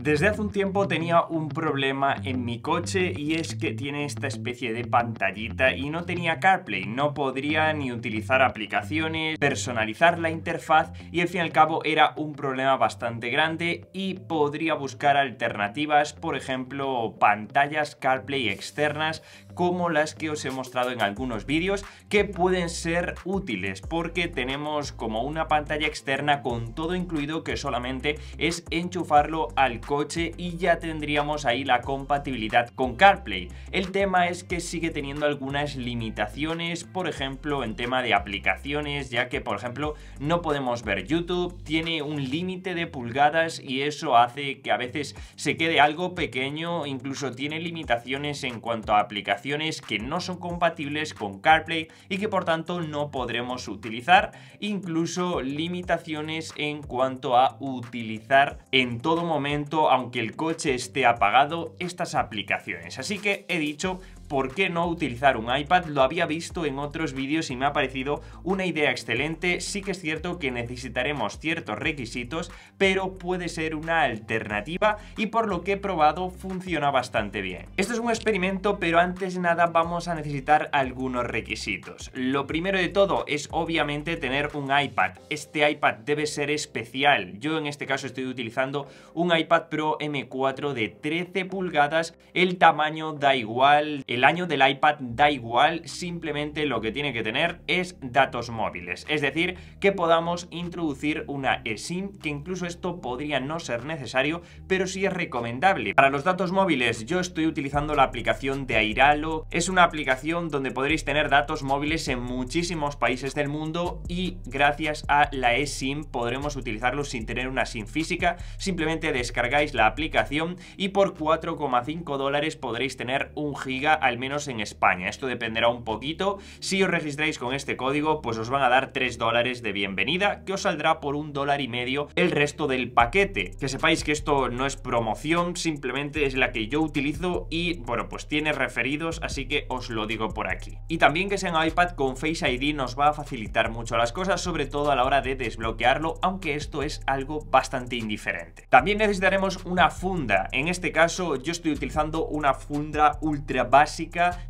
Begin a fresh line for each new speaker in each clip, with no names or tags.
Desde hace un tiempo tenía un problema en mi coche y es que tiene esta especie de pantallita y no tenía CarPlay, no podría ni utilizar aplicaciones, personalizar la interfaz y al fin y al cabo era un problema bastante grande y podría buscar alternativas, por ejemplo, pantallas CarPlay externas como las que os he mostrado en algunos vídeos que pueden ser útiles porque tenemos como una pantalla externa con todo incluido que solamente es enchufarlo al coche y ya tendríamos ahí la compatibilidad con CarPlay. El tema es que sigue teniendo algunas limitaciones, por ejemplo, en tema de aplicaciones, ya que, por ejemplo, no podemos ver YouTube, tiene un límite de pulgadas y eso hace que a veces se quede algo pequeño, incluso tiene limitaciones en cuanto a aplicaciones que no son compatibles con CarPlay y que por tanto no podremos utilizar, incluso limitaciones en cuanto a utilizar en todo momento aunque el coche esté apagado estas aplicaciones. Así que he dicho por qué no utilizar un iPad, lo había visto en otros vídeos y me ha parecido una idea excelente. Sí que es cierto que necesitaremos ciertos requisitos, pero puede ser una alternativa y por lo que he probado funciona bastante bien. Esto es un experimento, pero antes de nada vamos a necesitar algunos requisitos. Lo primero de todo es obviamente tener un iPad. Este iPad debe ser especial. Yo en este caso estoy utilizando un iPad Pro M4 de 13 pulgadas. El tamaño da igual, el año del iPad da igual, simplemente lo que tiene que tener es datos móviles. Es decir, que podamos introducir una eSIM, que incluso esto podría no ser necesario, pero sí es recomendable. Para los datos móviles yo estoy utilizando la aplicación de Airalo. Es una aplicación donde podréis tener datos móviles en muchísimos países del mundo y gracias a la eSIM podremos utilizarlos sin tener una SIM física. Simplemente descargáis la aplicación y por 4,5 dólares podréis tener un giga al menos en España. Esto dependerá un poquito. Si os registráis con este código, pues os van a dar 3 dólares de bienvenida, que os saldrá por un dólar y medio el resto del paquete. Que sepáis que esto no es promoción, simplemente es la que yo utilizo y, bueno, pues tiene referidos, así que os lo digo por aquí. Y también que sea un iPad con Face ID nos va a facilitar mucho las cosas, sobre todo a la hora de desbloquearlo, aunque esto es algo bastante indiferente. También necesitaremos una funda. En este caso, yo estoy utilizando una funda ultra básica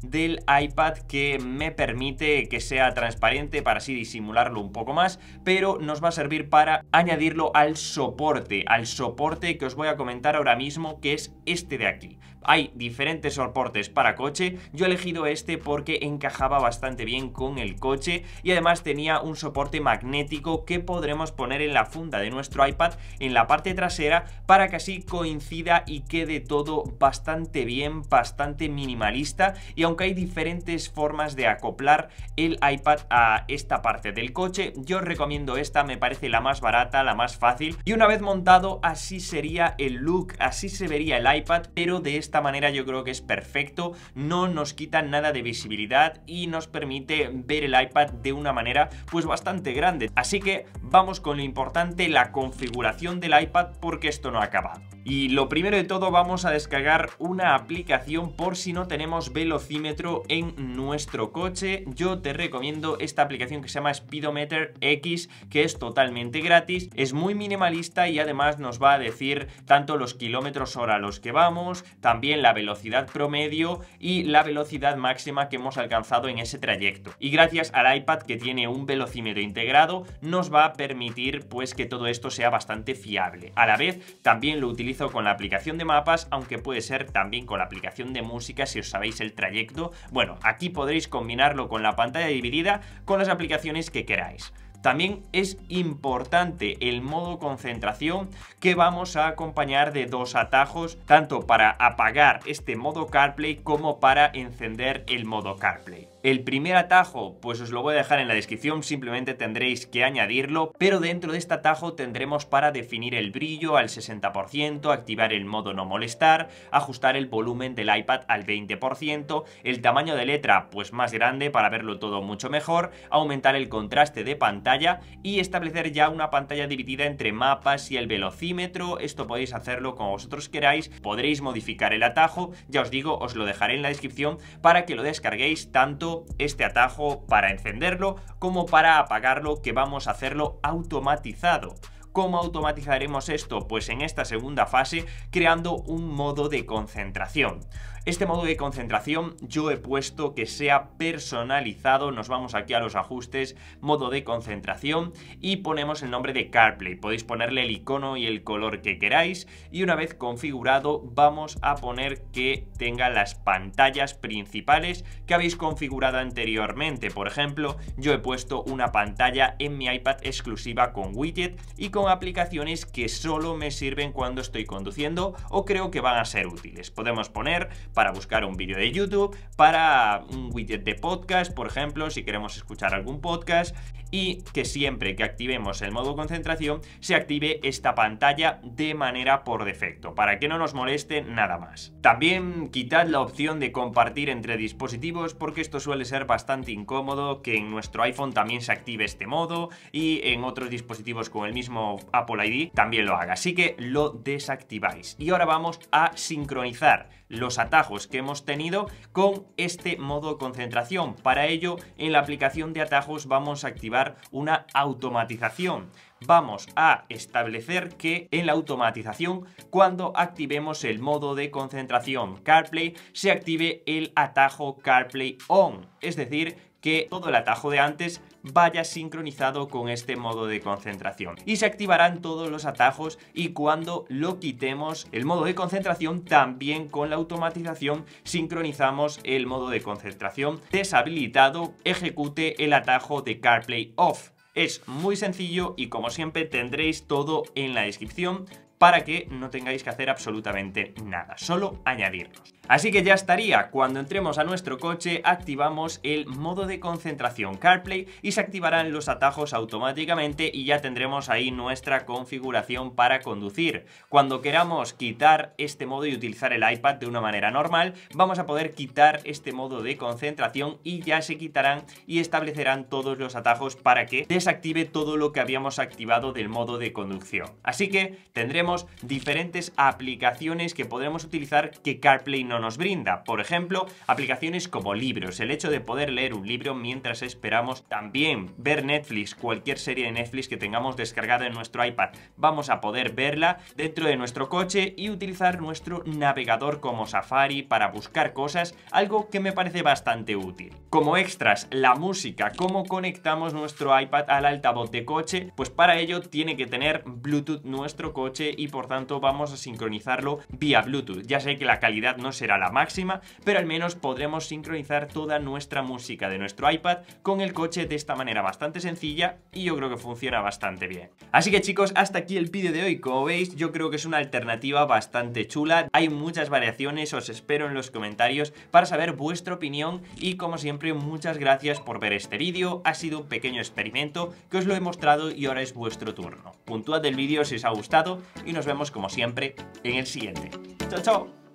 del iPad que me permite que sea transparente para así disimularlo un poco más, pero nos va a servir para añadirlo al soporte, al soporte que os voy a comentar ahora mismo que es este de aquí. Hay diferentes soportes para coche, yo he elegido este porque encajaba bastante bien con el coche y además tenía un soporte magnético que podremos poner en la funda de nuestro iPad en la parte trasera para que así coincida y quede todo bastante bien, bastante minimalista y aunque hay diferentes formas de acoplar el iPad a esta parte del coche, yo recomiendo esta, me parece la más barata, la más fácil y una vez montado así sería el look, así se vería el iPad, pero de esta manera yo creo que es perfecto, no nos quita nada de visibilidad y nos permite ver el iPad de una manera pues bastante grande. Así que vamos con lo importante, la configuración del iPad porque esto no acaba y lo primero de todo vamos a descargar una aplicación por si no tenemos velocímetro en nuestro coche. Yo te recomiendo esta aplicación que se llama Speedometer X, que es totalmente gratis, es muy minimalista y además nos va a decir tanto los kilómetros hora a los que vamos, también la velocidad promedio y la velocidad máxima que hemos alcanzado en ese trayecto. Y gracias al iPad que tiene un velocímetro integrado, nos va a permitir pues que todo esto sea bastante fiable. A la vez, también lo utiliza con la aplicación de mapas, aunque puede ser también con la aplicación de música si os sabéis el trayecto. Bueno, aquí podréis combinarlo con la pantalla dividida con las aplicaciones que queráis. También es importante el modo concentración que vamos a acompañar de dos atajos, tanto para apagar este modo CarPlay como para encender el modo CarPlay. El primer atajo, pues os lo voy a dejar en la descripción, simplemente tendréis que añadirlo, pero dentro de este atajo tendremos para definir el brillo al 60%, activar el modo no molestar, ajustar el volumen del iPad al 20%, el tamaño de letra pues más grande para verlo todo mucho mejor, aumentar el contraste de pantalla y establecer ya una pantalla dividida entre mapas y el velocímetro, esto podéis hacerlo como vosotros queráis, podréis modificar el atajo, ya os digo, os lo dejaré en la descripción para que lo descarguéis tanto este atajo para encenderlo como para apagarlo que vamos a hacerlo automatizado. ¿Cómo automatizaremos esto? Pues en esta segunda fase creando un modo de concentración. Este modo de concentración yo he puesto que sea personalizado, nos vamos aquí a los ajustes, modo de concentración y ponemos el nombre de CarPlay, podéis ponerle el icono y el color que queráis y una vez configurado vamos a poner que tenga las pantallas principales que habéis configurado anteriormente, por ejemplo yo he puesto una pantalla en mi iPad exclusiva con widget y con aplicaciones que solo me sirven cuando estoy conduciendo o creo que van a ser útiles. Podemos poner para buscar un vídeo de YouTube, para un widget de podcast, por ejemplo, si queremos escuchar algún podcast, y que siempre que activemos el modo concentración se active esta pantalla de manera por defecto, para que no nos moleste nada más. También quitad la opción de compartir entre dispositivos porque esto suele ser bastante incómodo, que en nuestro iPhone también se active este modo y en otros dispositivos con el mismo Apple ID también lo haga. Así que lo desactiváis. Y ahora vamos a sincronizar los atajos que hemos tenido con este modo concentración. Para ello, en la aplicación de atajos vamos a activar una automatización vamos a establecer que en la automatización, cuando activemos el modo de concentración CarPlay, se active el atajo CarPlay On, es decir, que todo el atajo de antes vaya sincronizado con este modo de concentración. Y se activarán todos los atajos y cuando lo quitemos el modo de concentración también con la automatización sincronizamos el modo de concentración deshabilitado ejecute el atajo de CarPlay Off. Es muy sencillo y como siempre tendréis todo en la descripción para que no tengáis que hacer absolutamente nada, solo añadirnos Así que ya estaría, cuando entremos a nuestro coche activamos el modo de concentración CarPlay y se activarán los atajos automáticamente y ya tendremos ahí nuestra configuración para conducir. Cuando queramos quitar este modo y utilizar el iPad de una manera normal, vamos a poder quitar este modo de concentración y ya se quitarán y establecerán todos los atajos para que desactive todo lo que habíamos activado del modo de conducción. Así que tendremos diferentes aplicaciones que podremos utilizar que CarPlay no nos brinda, por ejemplo, aplicaciones como libros, el hecho de poder leer un libro mientras esperamos, también ver Netflix, cualquier serie de Netflix que tengamos descargada en nuestro iPad, vamos a poder verla dentro de nuestro coche y utilizar nuestro navegador como Safari para buscar cosas, algo que me parece bastante útil. Como extras, la música, cómo conectamos nuestro iPad al altavoz de coche, pues para ello tiene que tener Bluetooth nuestro coche y por tanto vamos a sincronizarlo vía Bluetooth. Ya sé que la calidad no se a la máxima, pero al menos podremos sincronizar toda nuestra música de nuestro iPad con el coche de esta manera bastante sencilla y yo creo que funciona bastante bien. Así que chicos, hasta aquí el vídeo de hoy. Como veis, yo creo que es una alternativa bastante chula. Hay muchas variaciones, os espero en los comentarios para saber vuestra opinión y como siempre, muchas gracias por ver este vídeo. Ha sido un pequeño experimento que os lo he mostrado y ahora es vuestro turno. Puntuad el vídeo si os ha gustado y nos vemos como siempre en el siguiente. ¡Chao, chao!